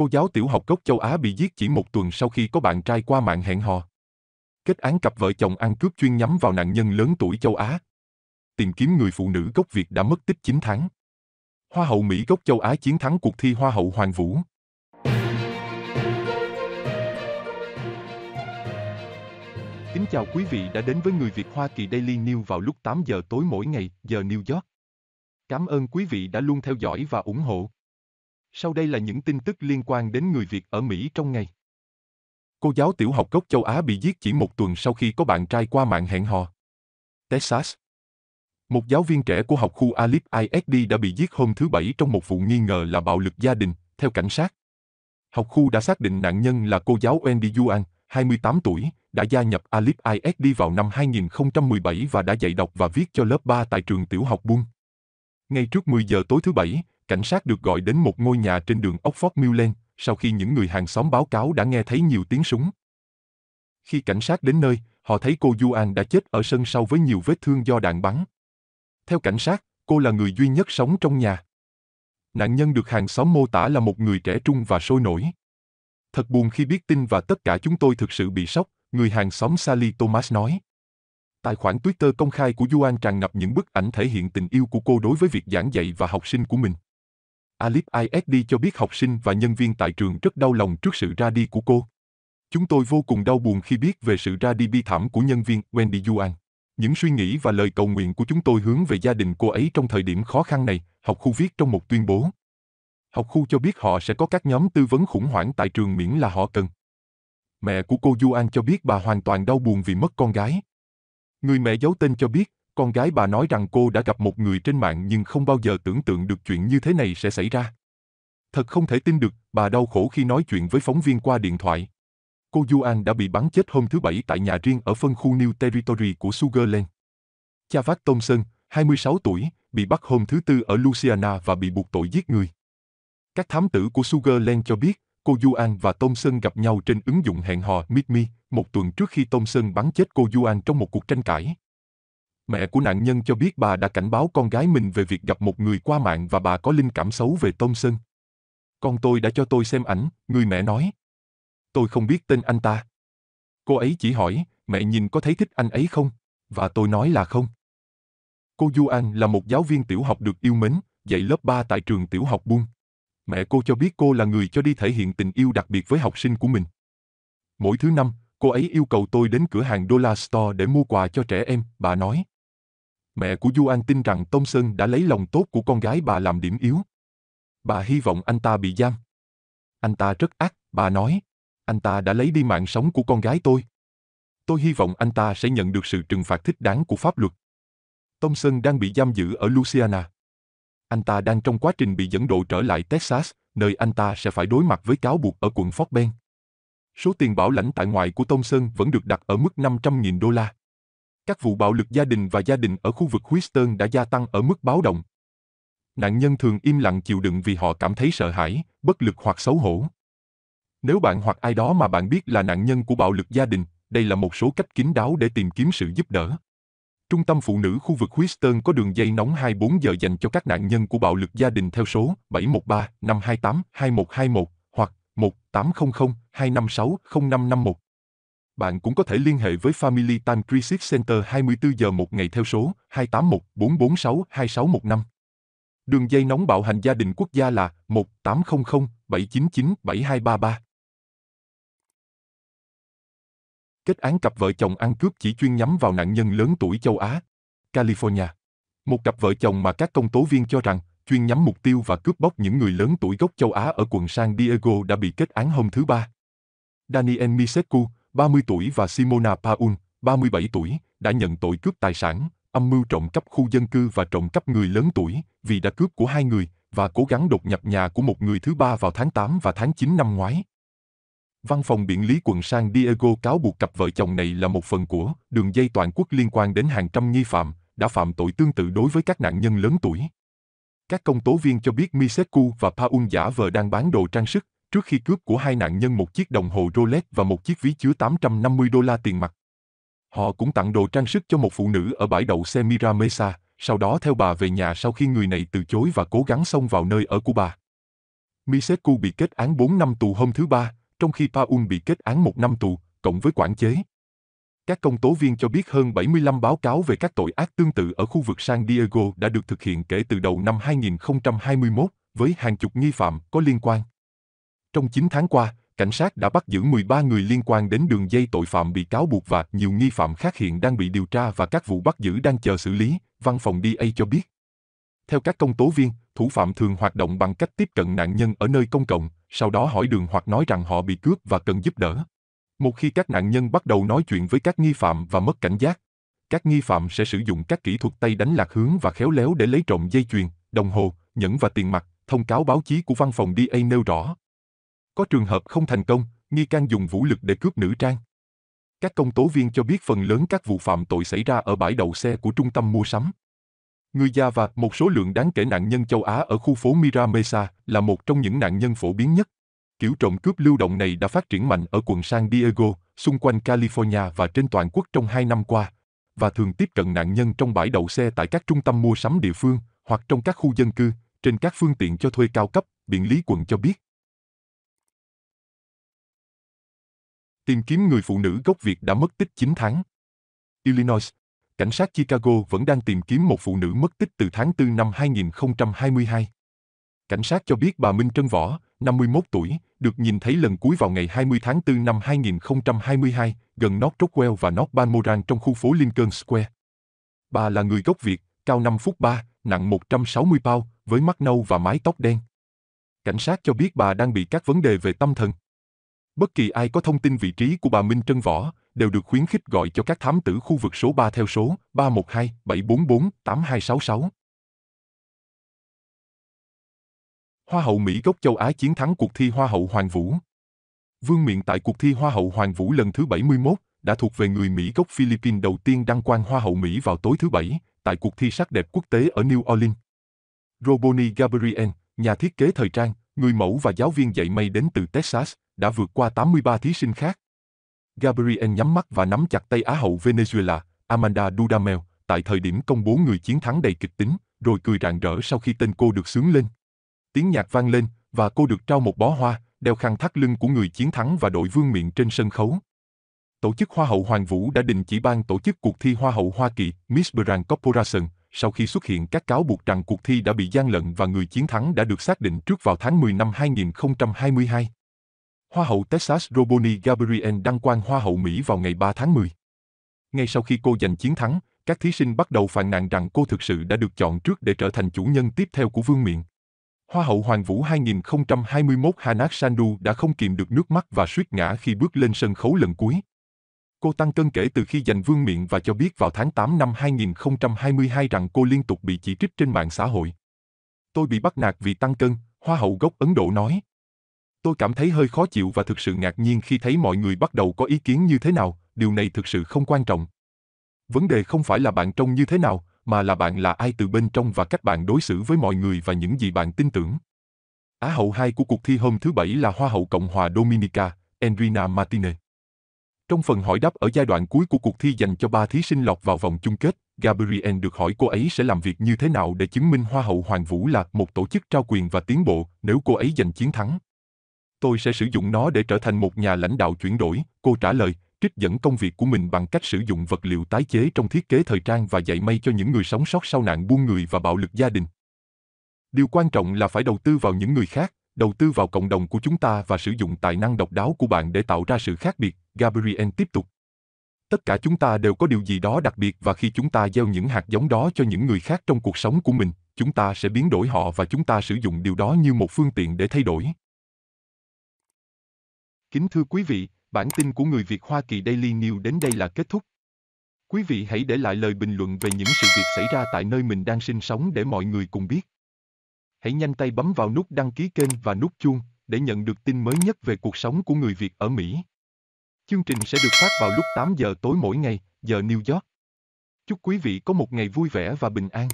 cô giáo tiểu học gốc châu Á bị giết chỉ một tuần sau khi có bạn trai qua mạng hẹn hò. Kết án cặp vợ chồng ăn cướp chuyên nhắm vào nạn nhân lớn tuổi châu Á. Tìm kiếm người phụ nữ gốc Việt đã mất tích 9 tháng. Hoa hậu Mỹ gốc châu Á chiến thắng cuộc thi Hoa hậu Hoàng Vũ. Kính chào quý vị đã đến với Người Việt Hoa Kỳ Daily News vào lúc 8 giờ tối mỗi ngày, giờ New York. Cảm ơn quý vị đã luôn theo dõi và ủng hộ. Sau đây là những tin tức liên quan đến người Việt ở Mỹ trong ngày. Cô giáo tiểu học gốc châu Á bị giết chỉ một tuần sau khi có bạn trai qua mạng hẹn hò. Texas Một giáo viên trẻ của học khu Alip ISD đã bị giết hôm thứ Bảy trong một vụ nghi ngờ là bạo lực gia đình, theo cảnh sát. Học khu đã xác định nạn nhân là cô giáo Wendy Yuan, 28 tuổi, đã gia nhập Alip ISD vào năm 2017 và đã dạy đọc và viết cho lớp 3 tại trường tiểu học Buôn. Ngay trước 10 giờ tối thứ Bảy, cảnh sát được gọi đến một ngôi nhà trên đường Oxford Millen, sau khi những người hàng xóm báo cáo đã nghe thấy nhiều tiếng súng. Khi cảnh sát đến nơi, họ thấy cô Yuan đã chết ở sân sau với nhiều vết thương do đạn bắn. Theo cảnh sát, cô là người duy nhất sống trong nhà. Nạn nhân được hàng xóm mô tả là một người trẻ trung và sôi nổi. Thật buồn khi biết tin và tất cả chúng tôi thực sự bị sốc, người hàng xóm Sally Thomas nói. Tài khoản Twitter công khai của Yuan tràn ngập những bức ảnh thể hiện tình yêu của cô đối với việc giảng dạy và học sinh của mình. Alip ISD cho biết học sinh và nhân viên tại trường rất đau lòng trước sự ra đi của cô. Chúng tôi vô cùng đau buồn khi biết về sự ra đi bi thảm của nhân viên Wendy Yuan. Những suy nghĩ và lời cầu nguyện của chúng tôi hướng về gia đình cô ấy trong thời điểm khó khăn này, học khu viết trong một tuyên bố. Học khu cho biết họ sẽ có các nhóm tư vấn khủng hoảng tại trường miễn là họ cần. Mẹ của cô Yuan cho biết bà hoàn toàn đau buồn vì mất con gái. Người mẹ giấu tên cho biết, con gái bà nói rằng cô đã gặp một người trên mạng nhưng không bao giờ tưởng tượng được chuyện như thế này sẽ xảy ra. Thật không thể tin được, bà đau khổ khi nói chuyện với phóng viên qua điện thoại. Cô Yuan đã bị bắn chết hôm thứ Bảy tại nhà riêng ở phân khu New Territory của Sugarland. Cha Vác Thompson, 26 tuổi, bị bắt hôm thứ Tư ở Louisiana và bị buộc tội giết người. Các thám tử của Sugarland cho biết, cô Yuan và Thompson gặp nhau trên ứng dụng hẹn hò Meet Me một tuần trước khi Thompson bắn chết cô Yuan trong một cuộc tranh cãi. Mẹ của nạn nhân cho biết bà đã cảnh báo con gái mình về việc gặp một người qua mạng và bà có linh cảm xấu về Tom Sơn. Con tôi đã cho tôi xem ảnh, người mẹ nói. Tôi không biết tên anh ta. Cô ấy chỉ hỏi, mẹ nhìn có thấy thích anh ấy không? Và tôi nói là không. Cô Du An là một giáo viên tiểu học được yêu mến, dạy lớp 3 tại trường tiểu học Buôn. Mẹ cô cho biết cô là người cho đi thể hiện tình yêu đặc biệt với học sinh của mình. Mỗi thứ năm, cô ấy yêu cầu tôi đến cửa hàng Dollar Store để mua quà cho trẻ em, bà nói. Mẹ của Du An tin rằng Tông Sơn đã lấy lòng tốt của con gái bà làm điểm yếu. Bà hy vọng anh ta bị giam. Anh ta rất ác, bà nói. Anh ta đã lấy đi mạng sống của con gái tôi. Tôi hy vọng anh ta sẽ nhận được sự trừng phạt thích đáng của pháp luật. Tông Sơn đang bị giam giữ ở Louisiana. Anh ta đang trong quá trình bị dẫn độ trở lại Texas, nơi anh ta sẽ phải đối mặt với cáo buộc ở quận Fort Bend. Số tiền bảo lãnh tại ngoại của Tông Sơn vẫn được đặt ở mức 500.000 đô la. Các vụ bạo lực gia đình và gia đình ở khu vực Houston đã gia tăng ở mức báo động. Nạn nhân thường im lặng chịu đựng vì họ cảm thấy sợ hãi, bất lực hoặc xấu hổ. Nếu bạn hoặc ai đó mà bạn biết là nạn nhân của bạo lực gia đình, đây là một số cách kín đáo để tìm kiếm sự giúp đỡ. Trung tâm phụ nữ khu vực Houston có đường dây nóng 24 giờ dành cho các nạn nhân của bạo lực gia đình theo số 713 528 2121 hoặc 1800 256 0551. Bạn cũng có thể liên hệ với Family Time Crisis Center 24 giờ một ngày theo số 281 446 2615. Đường dây nóng bạo hành gia đình quốc gia là 1 800 799 7233. Kết án cặp vợ chồng ăn cướp chỉ chuyên nhắm vào nạn nhân lớn tuổi châu Á, California. Một cặp vợ chồng mà các công tố viên cho rằng chuyên nhắm mục tiêu và cướp bóc những người lớn tuổi gốc châu Á ở quận San Diego đã bị kết án hôm thứ Ba. Daniel Miseku, 30 tuổi và Simona Paul, 37 tuổi, đã nhận tội cướp tài sản, âm mưu trộm cắp khu dân cư và trộm cắp người lớn tuổi, vì đã cướp của hai người, và cố gắng đột nhập nhà của một người thứ ba vào tháng 8 và tháng 9 năm ngoái. Văn phòng biện lý quận San Diego cáo buộc cặp vợ chồng này là một phần của đường dây toàn quốc liên quan đến hàng trăm nghi phạm, đã phạm tội tương tự đối với các nạn nhân lớn tuổi. Các công tố viên cho biết Miseku và Paun giả vờ đang bán đồ trang sức, trước khi cướp của hai nạn nhân một chiếc đồng hồ Rolex và một chiếc ví chứa 850 đô la tiền mặt. Họ cũng tặng đồ trang sức cho một phụ nữ ở bãi đậu xe Mira Mesa, sau đó theo bà về nhà sau khi người này từ chối và cố gắng xông vào nơi ở của bà. Miseku bị kết án 4 năm tù hôm thứ Ba, trong khi Paun bị kết án 1 năm tù, cộng với quản chế. Các công tố viên cho biết hơn 75 báo cáo về các tội ác tương tự ở khu vực San Diego đã được thực hiện kể từ đầu năm 2021, với hàng chục nghi phạm có liên quan. Trong 9 tháng qua, cảnh sát đã bắt giữ 13 người liên quan đến đường dây tội phạm bị cáo buộc và nhiều nghi phạm khác hiện đang bị điều tra và các vụ bắt giữ đang chờ xử lý, văn phòng DA cho biết. Theo các công tố viên, thủ phạm thường hoạt động bằng cách tiếp cận nạn nhân ở nơi công cộng, sau đó hỏi đường hoặc nói rằng họ bị cướp và cần giúp đỡ. Một khi các nạn nhân bắt đầu nói chuyện với các nghi phạm và mất cảnh giác, các nghi phạm sẽ sử dụng các kỹ thuật tay đánh lạc hướng và khéo léo để lấy trộm dây chuyền, đồng hồ, nhẫn và tiền mặt, thông cáo báo chí của văn phòng DA nêu rõ. Có trường hợp không thành công, nghi can dùng vũ lực để cướp nữ trang. Các công tố viên cho biết phần lớn các vụ phạm tội xảy ra ở bãi đậu xe của trung tâm mua sắm. Người già và một số lượng đáng kể nạn nhân châu Á ở khu phố Miramesa là một trong những nạn nhân phổ biến nhất. Kiểu trộm cướp lưu động này đã phát triển mạnh ở Quận San Diego, xung quanh California và trên toàn quốc trong hai năm qua, và thường tiếp cận nạn nhân trong bãi đậu xe tại các trung tâm mua sắm địa phương hoặc trong các khu dân cư, trên các phương tiện cho thuê cao cấp, Biện Lý Quận cho biết. tìm kiếm người phụ nữ gốc Việt đã mất tích 9 tháng. Illinois, cảnh sát Chicago vẫn đang tìm kiếm một phụ nữ mất tích từ tháng 4 năm 2022. Cảnh sát cho biết bà Minh Trân Võ, 51 tuổi, được nhìn thấy lần cuối vào ngày 20 tháng 4 năm 2022, gần North Rockwell và North Balmoral trong khu phố Lincoln Square. Bà là người gốc Việt, cao 5 phút 3, nặng 160 pound, với mắt nâu và mái tóc đen. Cảnh sát cho biết bà đang bị các vấn đề về tâm thần. Bất kỳ ai có thông tin vị trí của bà Minh Trân Võ đều được khuyến khích gọi cho các thám tử khu vực số 3 theo số 312 744 8266. Hoa hậu Mỹ gốc châu Á chiến thắng cuộc thi Hoa hậu Hoàng Vũ. Vương miện tại cuộc thi Hoa hậu Hoàng Vũ lần thứ 71 đã thuộc về người Mỹ gốc Philippines đầu tiên đăng quang Hoa hậu Mỹ vào tối thứ Bảy tại cuộc thi sắc đẹp quốc tế ở New Orleans. Roboni Gabriel, nhà thiết kế thời trang, người mẫu và giáo viên dạy may đến từ Texas, đã vượt qua 83 thí sinh khác. Gabriel nhắm mắt và nắm chặt tay Á hậu Venezuela, Amanda Dudamel, tại thời điểm công bố người chiến thắng đầy kịch tính, rồi cười rạng rỡ sau khi tên cô được sướng lên. Tiếng nhạc vang lên, và cô được trao một bó hoa, đeo khăn thắt lưng của người chiến thắng và đội vương miện trên sân khấu. Tổ chức Hoa hậu Hoàng Vũ đã đình chỉ ban tổ chức cuộc thi Hoa hậu Hoa Kỳ Miss Brand Corporation sau khi xuất hiện các cáo buộc rằng cuộc thi đã bị gian lận và người chiến thắng đã được xác định trước vào tháng 10 năm 2022. Hoa hậu Texas Roboni Gabriel đăng quang Hoa hậu Mỹ vào ngày 3 tháng 10. Ngay sau khi cô giành chiến thắng, các thí sinh bắt đầu phàn nàn rằng cô thực sự đã được chọn trước để trở thành chủ nhân tiếp theo của vương miện. Hoa hậu Hoàng Vũ 2021 Hanak Sandu đã không kìm được nước mắt và suýt ngã khi bước lên sân khấu lần cuối. Cô tăng cân kể từ khi giành vương miện và cho biết vào tháng 8 năm 2022 rằng cô liên tục bị chỉ trích trên mạng xã hội. Tôi bị bắt nạt vì tăng cân, Hoa hậu gốc Ấn Độ nói. Tôi cảm thấy hơi khó chịu và thực sự ngạc nhiên khi thấy mọi người bắt đầu có ý kiến như thế nào, điều này thực sự không quan trọng. Vấn đề không phải là bạn trông như thế nào, mà là bạn là ai từ bên trong và cách bạn đối xử với mọi người và những gì bạn tin tưởng. Á hậu 2 của cuộc thi hôm thứ Bảy là Hoa hậu Cộng hòa Dominica, Enrina Martinez. Trong phần hỏi đáp ở giai đoạn cuối của cuộc thi dành cho ba thí sinh lọt vào vòng chung kết, Gabriel được hỏi cô ấy sẽ làm việc như thế nào để chứng minh Hoa hậu Hoàng Vũ là một tổ chức trao quyền và tiến bộ nếu cô ấy giành chiến thắng. Tôi sẽ sử dụng nó để trở thành một nhà lãnh đạo chuyển đổi, cô trả lời, trích dẫn công việc của mình bằng cách sử dụng vật liệu tái chế trong thiết kế thời trang và dạy may cho những người sống sót sau nạn buôn người và bạo lực gia đình. Điều quan trọng là phải đầu tư vào những người khác, đầu tư vào cộng đồng của chúng ta và sử dụng tài năng độc đáo của bạn để tạo ra sự khác biệt, Gabriel tiếp tục. Tất cả chúng ta đều có điều gì đó đặc biệt và khi chúng ta gieo những hạt giống đó cho những người khác trong cuộc sống của mình, chúng ta sẽ biến đổi họ và chúng ta sử dụng điều đó như một phương tiện để thay đổi. Kính thưa quý vị, bản tin của người Việt Hoa Kỳ Daily News đến đây là kết thúc. Quý vị hãy để lại lời bình luận về những sự việc xảy ra tại nơi mình đang sinh sống để mọi người cùng biết. Hãy nhanh tay bấm vào nút đăng ký kênh và nút chuông để nhận được tin mới nhất về cuộc sống của người Việt ở Mỹ. Chương trình sẽ được phát vào lúc 8 giờ tối mỗi ngày, giờ New York. Chúc quý vị có một ngày vui vẻ và bình an.